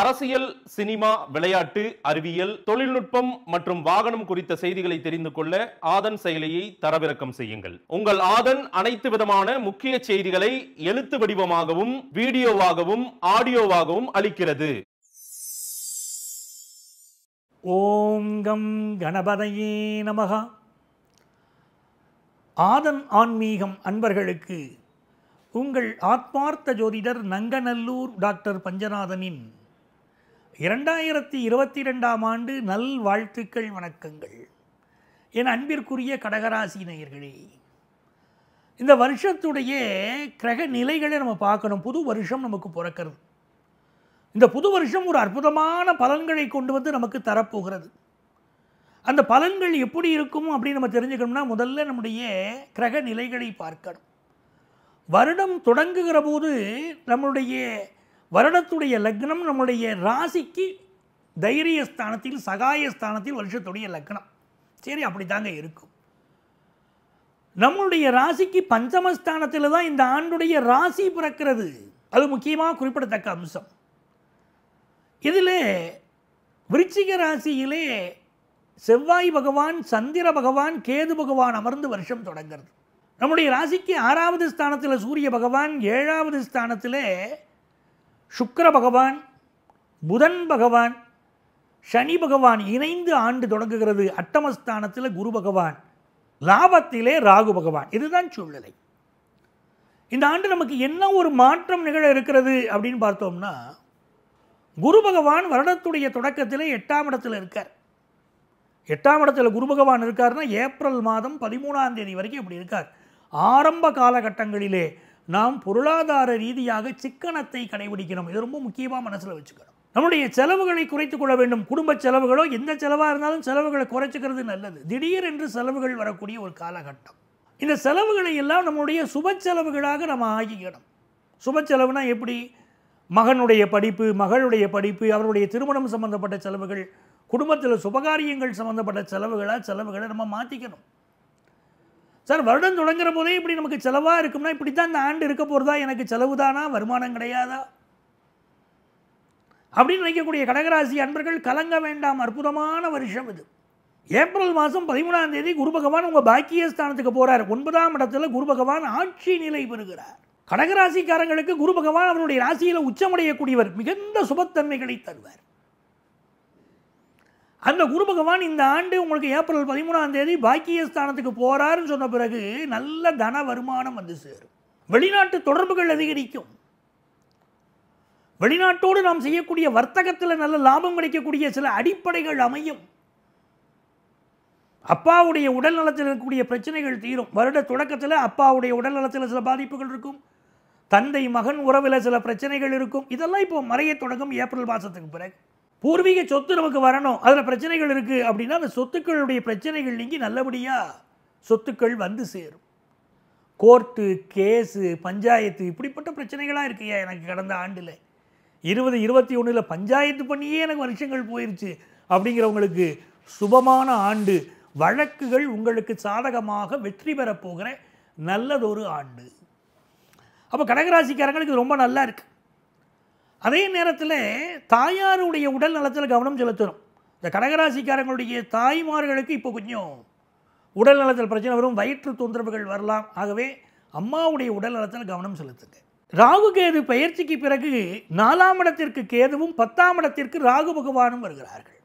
அரசியல் சினிமா விளையாட்டு அறிவியல் தொழில்நுட்பம் மற்றும் வாகனம் குறித்த செய்திகளை தெரிந்து கொள்ள ஆதன் செயலியை தரவிறக்கம் செய்யுங்கள் உங்கள் ஆதன் அனைத்து விதமான முக்கிய செய்திகளை எழுத்து வடிவமாகவும் வீடியோவாகவும் ஆடியோவாகவும் அளிக்கிறது ஓம் கம் கணபதையே நமகா ஆதன் ஆன்மீகம் அன்பர்களுக்கு உங்கள் ஆத்மார்த்த ஜோதிடர் நங்கநல்லூர் டாக்டர் பஞ்சநாதனின் இரண்டாயிரத்தி இருபத்தி ரெண்டாம் ஆண்டு நல் வாழ்த்துக்கள் வணக்கங்கள் என் அன்பிற்குரிய கடகராசி நேயர்களே இந்த வருஷத்துடைய கிரக நிலைகளை நம்ம பார்க்கணும் புது வருஷம் நமக்கு பிறக்கிறது இந்த புது வருஷம் ஒரு அற்புதமான பலன்களை கொண்டு வந்து நமக்கு தரப்போகிறது அந்த பலன்கள் எப்படி இருக்கும் அப்படின்னு நம்ம தெரிஞ்சுக்கணும்னா முதல்ல நம்முடைய கிரக நிலைகளை பார்க்கணும் வருடம் தொடங்குகிற போது நம்மளுடைய வருடத்துடைய லக்னம் நம்முடைய ராசிக்கு தைரியஸ்தானத்தில் சகாயஸ்தானத்தில் வருஷத்துடைய லக்னம் சரி அப்படி தாங்க இருக்கும் நம்மளுடைய ராசிக்கு பஞ்சமஸ்தானத்தில் தான் இந்த ஆண்டுடைய ராசி பிறக்கிறது அது முக்கியமாக குறிப்பிடத்தக்க அம்சம் இதில் விருச்சிக ராசியிலே செவ்வாய் பகவான் சந்திர பகவான் கேது பகவான் அமர்ந்து வருஷம் தொடங்கிறது நம்முடைய ராசிக்கு ஆறாவது ஸ்தானத்தில் சூரிய பகவான் ஏழாவது ஸ்தானத்தில் சுக்கர பகவான் புதன் பகவான் சனி பகவான் இணைந்து ஆண்டு தொடங்குகிறது அட்டமஸ்தானத்தில் குரு பகவான் லாபத்திலே ராகு பகவான் இதுதான் சூழ்நிலை இந்த ஆண்டு நமக்கு என்ன ஒரு மாற்றம் நிகழ இருக்கிறது அப்படின்னு பார்த்தோம்னா குரு பகவான் வருடத்துடைய தொடக்கத்தில் எட்டாம் இடத்தில் இருக்கார் எட்டாம் இடத்துல குரு பகவான் இருக்கார்னா ஏப்ரல் மாதம் பதிமூணாம் தேதி வரைக்கும் இப்படி இருக்கார் ஆரம்ப காலகட்டங்களிலே நாம் பொருளாதார ரீதியாக சிக்கனத்தை கடைபிடிக்கணும் இது ரொம்ப முக்கியமாக மனசில் வச்சுக்கணும் நம்முடைய செலவுகளை குறைத்து கொள்ள வேண்டும் குடும்ப செலவுகளோ எந்த செலவாக இருந்தாலும் செலவுகளை குறைச்சிக்கிறது நல்லது திடீர் என்று செலவுகள் வரக்கூடிய ஒரு காலகட்டம் இந்த செலவுகளை எல்லாம் நம்முடைய சுப செலவுகளாக நம்ம ஆகிக்கணும் சுப செலவுனா எப்படி மகனுடைய படிப்பு மகளுடைய படிப்பு அவருடைய திருமணம் சம்பந்தப்பட்ட செலவுகள் குடும்பத்தில் சுபகாரியங்கள் சம்மந்தப்பட்ட செலவுகளாக செலவுகளை நம்ம மாற்றிக்கணும் சார் வருடம் தொடங்குற போதே இப்படி நமக்கு செலவாக இருக்கும்னா இப்படி தான் இந்த ஆண்டு இருக்க போகிறதா எனக்கு செலவு தானா வருமானம் கிடையாதா அப்படின்னு நினைக்கக்கூடிய கடகராசி அன்பர்கள் கலங்க வேண்டாம் அற்புதமான வருஷம் இது ஏப்ரல் மாதம் பதிமூணாம் தேதி குரு பகவான் உங்கள் பாக்கியஸ்தானத்துக்கு போகிறார் ஒன்பதாம் இடத்துல குரு பகவான் ஆட்சி நிலை பெறுகிறார் கடகராசிக்காரங்களுக்கு குரு பகவான் அவருடைய ராசியில் உச்சமடையக்கூடியவர் மிகுந்த சுபத்தன்மைகளை தருவார் அந்த குரு பகவான் இந்த ஆண்டு உங்களுக்கு ஏப்ரல் பதிமூணாம் தேதி பாக்கியஸ்தானத்துக்கு போகிறாருன்னு சொன்ன பிறகு நல்ல தன வருமானம் வந்து சேரும் வெளிநாட்டு தொடர்புகள் அதிகரிக்கும் வெளிநாட்டோடு நாம் செய்யக்கூடிய வர்த்தகத்தில் நல்ல லாபம் கிடைக்கக்கூடிய சில அடிப்படைகள் அமையும் அப்பாவுடைய உடல் நலத்தில் இருக்கக்கூடிய பிரச்சனைகள் தீரும் வருட தொடக்கத்தில் அப்பாவுடைய உடல் நலத்தில் சில பாதிப்புகள் இருக்கும் தந்தை மகன் உறவில் சில பிரச்சனைகள் இருக்கும் இதெல்லாம் இப்போ மறைய தொடங்கும் ஏப்ரல் மாதத்துக்கு பிறகு பூர்வீக சொத்து நமக்கு வரணும் அதில் பிரச்சனைகள் இருக்குது அப்படின்னா அந்த சொத்துக்களுடைய பிரச்சனைகள் நீங்கி நல்லபடியாக சொத்துக்கள் வந்து சேரும் கோர்ட்டு கேஸு பஞ்சாயத்து இப்படிப்பட்ட பிரச்சனைகளாக இருக்குயா எனக்கு கடந்த ஆண்டில் இருபது இருபத்தி ஒன்றில் பஞ்சாயத்து பண்ணியே எனக்கு வருஷங்கள் போயிடுச்சு அப்படிங்கிறவங்களுக்கு சுபமான ஆண்டு வழக்குகள் உங்களுக்கு சாதகமாக வெற்றி பெறப்போகிற நல்லதொரு ஆண்டு அப்போ கடகராசிக்காரங்களுக்கு ரொம்ப நல்லா இருக்குது அதே நேரத்தில் தாயாருடைய உடல் நலத்தில் கவனம் செலுத்தணும் இந்த கடகராசிக்காரங்களுடைய தாய்மார்களுக்கு இப்போ கொஞ்சம் உடல் நலத்தில் பிரச்சனை வரும் வயிற்று தொந்தரவுகள் வரலாம் ஆகவே அம்மாவுடைய உடல் நலத்தில் கவனம் செலுத்துங்க ராகு கேது பயிற்சிக்கு பிறகு நாலாம் இடத்திற்கு கேதுவும் பத்தாம் இடத்திற்கு ராகு பகவானும் வருகிறார்கள்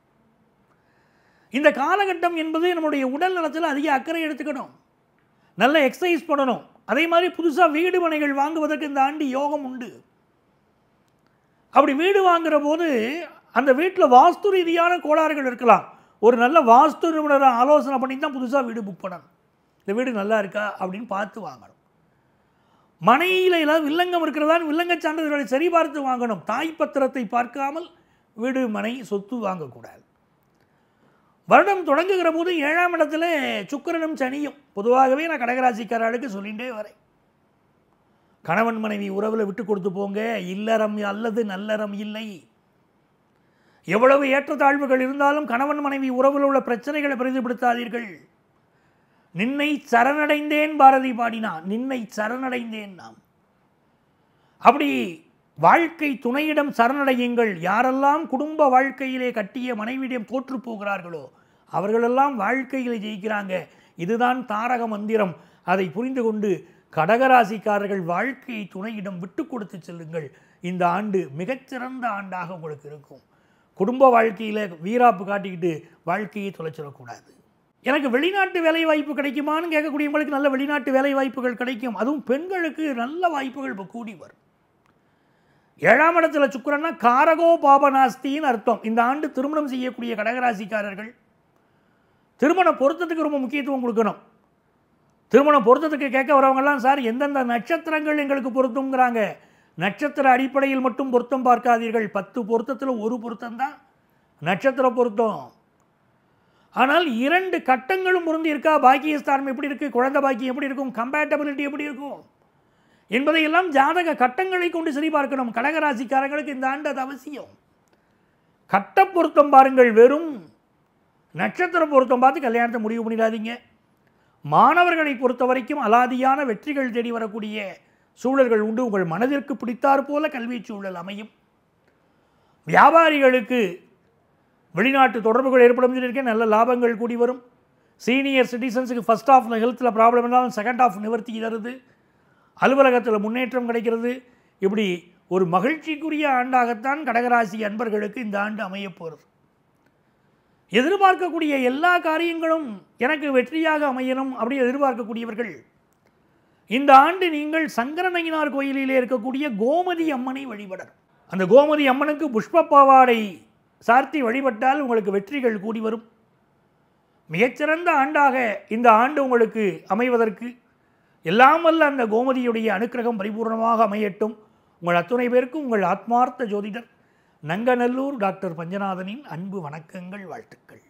இந்த காலகட்டம் என்பது நம்முடைய உடல் நலத்தில் அதிக அக்கறை எடுத்துக்கணும் நல்ல எக்ஸசைஸ் பண்ணணும் அதே மாதிரி புதுசாக வீடு மனைகள் வாங்குவதற்கு இந்த ஆண்டு யோகம் உண்டு அப்படி வீடு வாங்குகிற போது அந்த வீட்டில் வாஸ்து ரீதியான கோளாறுகள் இருக்கலாம் ஒரு நல்ல வாஸ்து நிபுணரை ஆலோசனை பண்ணி தான் புதுசாக வீடு புக் பண்ணணும் இந்த வீடு நல்லா இருக்கா அப்படின்னு பார்த்து வாங்கணும் மனையில் ஏதாவது வில்லங்கம் இருக்கிறதா வில்லங்க சான்றிதழ்களை சரிபார்த்து வாங்கணும் தாய் பத்திரத்தை பார்க்காமல் வீடு மனை சொத்து வாங்கக்கூடாது வருடம் தொடங்குகிற போது ஏழாம் இடத்துல சுக்கரனும் சனியும் பொதுவாகவே நான் கடகராசிக்காரர்களுக்கு சொல்லிகிட்டே வரேன் கணவன் மனைவி உறவில் விட்டு கொடுத்து போங்க இல்லறம் அல்லது நல்லறம் இல்லை எவ்வளவு ஏற்றத்தாழ்வுகள் இருந்தாலும் கணவன் மனைவி உறவில் உள்ள பிரச்சனைகளை பிரதிபடுத்தாதீர்கள் நின்னை சரணடைந்தேன் பாரதி பாடினா நின்னை சரணடைந்தேன் நாம் அப்படி வாழ்க்கை துணையிடம் சரணடையுங்கள் யாரெல்லாம் குடும்ப வாழ்க்கையிலே கட்டிய மனைவியிடம் தோற்று போகிறார்களோ அவர்களெல்லாம் வாழ்க்கையில் ஜெயிக்கிறாங்க இதுதான் தாரக மந்திரம் அதை புரிந்து கொண்டு கடகராசிக்காரர்கள் வாழ்க்கையை துணையிடம் விட்டு கொடுத்து செல்லுங்கள் இந்த ஆண்டு மிகச்சிறந்த ஆண்டாக உங்களுக்கு இருக்கும் குடும்ப வாழ்க்கையில் வீராப்பு காட்டிக்கிட்டு வாழ்க்கையை தொலைச்சிடக்கூடாது எனக்கு வெளிநாட்டு வேலை வாய்ப்பு கிடைக்குமான்னு கேட்கக்கூடியவங்களுக்கு நல்ல வெளிநாட்டு வேலை வாய்ப்புகள் கிடைக்கும் அதுவும் பெண்களுக்கு நல்ல வாய்ப்புகள் இப்போ கூடி வரும் ஏழாம் இடத்துல சுக்கரன்னா காரகோ பாபநாஸ்தின்னு அர்த்தம் இந்த ஆண்டு திருமணம் செய்யக்கூடிய கடகராசிக்காரர்கள் திருமண பொருத்தத்துக்கு ரொம்ப முக்கியத்துவம் கொடுக்கணும் திருமணம் பொருத்தத்துக்கு கேட்க வரவங்கெல்லாம் சார் எந்தெந்த நட்சத்திரங்கள் எங்களுக்கு பொருத்தங்கிறாங்க நட்சத்திர அடிப்படையில் மட்டும் பொருத்தம் பார்க்காதீர்கள் பத்து பொருத்தத்தில் ஒரு பொருத்தம் தான் நட்சத்திர பொருத்தம் ஆனால் இரண்டு கட்டங்களும் முருந்து இருக்கா பாக்கியஸ்தானம் எப்படி இருக்குது குழந்தை பாக்கியம் எப்படி இருக்கும் கம்பேட்டபிலிட்டி எப்படி இருக்கும் என்பதையெல்லாம் ஜாதக கட்டங்களை கொண்டு சரிபார்க்கணும் கடகராசிக்காரங்களுக்கு இந்த ஆண்டு அது அவசியம் கட்ட பொருத்தம் பாருங்கள் வெறும் நட்சத்திர பொருத்தம் பார்த்து கல்யாணத்தை முடிவு பண்ணிடாதீங்க மாணவர்களை பொறுத்த வரைக்கும் அலாதியான வெற்றிகள் தேடி வரக்கூடிய சூழல்கள் உண்டு உங்கள் மனதிற்கு பிடித்தாற் போல கல்வி சூழல் அமையும் வியாபாரிகளுக்கு வெளிநாட்டு தொடர்புகள் ஏற்படும் இருக்க நல்ல லாபங்கள் கூடி வரும் சீனியர் சிட்டிசன்ஸுக்கு ஃபஸ்ட் ஆஃப் ஹெல்த்தில் ப்ராப்ளம் இருந்தாலும் செகண்ட் ஆஃப் நிவர்த்தி தருது அலுவலகத்தில் முன்னேற்றம் கிடைக்கிறது இப்படி ஒரு மகிழ்ச்சிக்குரிய ஆண்டாகத்தான் கடகராசி அன்பர்களுக்கு இந்த ஆண்டு அமையப்போகிறது எதிர்பார்க்கக்கூடிய எல்லா காரியங்களும் எனக்கு வெற்றியாக அமையணும் அப்படி எதிர்பார்க்கக்கூடியவர்கள் இந்த ஆண்டு நீங்கள் சங்கரநயினார் கோயிலிலே இருக்கக்கூடிய கோமதி அம்மனை வழிபடர் அந்த கோமதி அம்மனுக்கு புஷ்ப பாவாடை சார்த்தி வழிபட்டால் உங்களுக்கு வெற்றிகள் கூடி வரும் மிகச்சிறந்த ஆண்டாக இந்த ஆண்டு உங்களுக்கு அமைவதற்கு எல்லாம் வல்ல அந்த கோமதியுடைய அனுக்கிரகம் பரிபூர்ணமாக அமையட்டும் உங்கள் அத்துணை பேருக்கும் உங்கள் ஆத்மார்த்த ஜோதிடர் நங்கநல்லூர் டாக்டர் பஞ்சநாதனின் அன்பு வணக்கங்கள் வாழ்த்துக்கள்